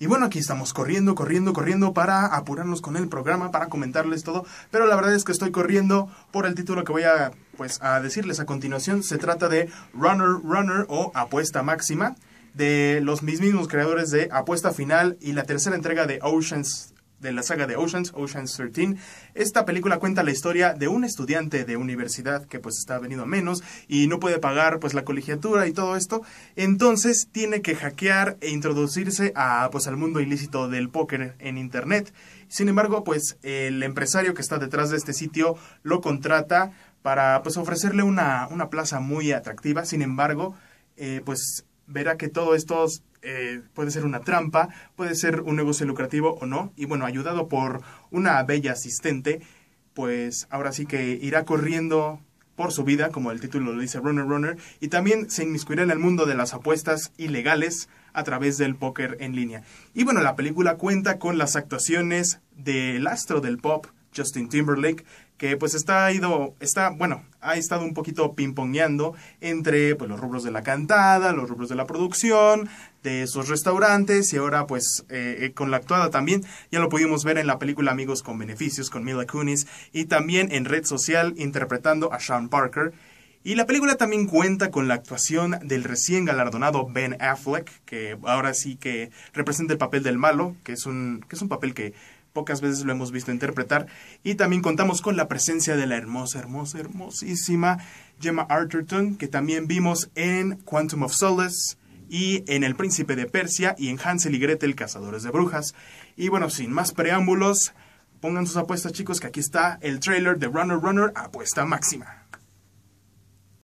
Y bueno, aquí estamos corriendo, corriendo, corriendo para apurarnos con el programa, para comentarles todo. Pero la verdad es que estoy corriendo por el título que voy a, pues, a decirles a continuación. Se trata de Runner Runner o Apuesta Máxima, de los mismos creadores de Apuesta Final y la tercera entrega de Ocean's de la saga de Oceans, Oceans 13. Esta película cuenta la historia de un estudiante de universidad que pues está venido a menos y no puede pagar pues la colegiatura y todo esto, entonces tiene que hackear e introducirse a pues al mundo ilícito del póker en internet. Sin embargo, pues el empresario que está detrás de este sitio lo contrata para pues ofrecerle una, una plaza muy atractiva. Sin embargo, eh, pues verá que todo esto eh, puede ser una trampa, puede ser un negocio lucrativo o no. Y bueno, ayudado por una bella asistente, pues ahora sí que irá corriendo por su vida, como el título lo dice Runner Runner, y también se inmiscuirá en el mundo de las apuestas ilegales a través del póker en línea. Y bueno, la película cuenta con las actuaciones del astro del pop, Justin Timberlake, que pues está ido, está, bueno, ha estado un poquito pimpongueando entre pues, los rubros de la cantada, los rubros de la producción, de sus restaurantes y ahora pues eh, eh, con la actuada también, ya lo pudimos ver en la película Amigos con Beneficios con Mila Kunis y también en Red Social interpretando a Sean Parker. Y la película también cuenta con la actuación del recién galardonado Ben Affleck, que ahora sí que representa el papel del malo, que es un, que es un papel que pocas veces lo hemos visto interpretar. Y también contamos con la presencia de la hermosa, hermosa, hermosísima Gemma Arterton, que también vimos en Quantum of Solace y en El Príncipe de Persia y en Hansel y Gretel, Cazadores de Brujas. Y bueno, sin más preámbulos, pongan sus apuestas chicos, que aquí está el trailer de Runner Runner, apuesta máxima.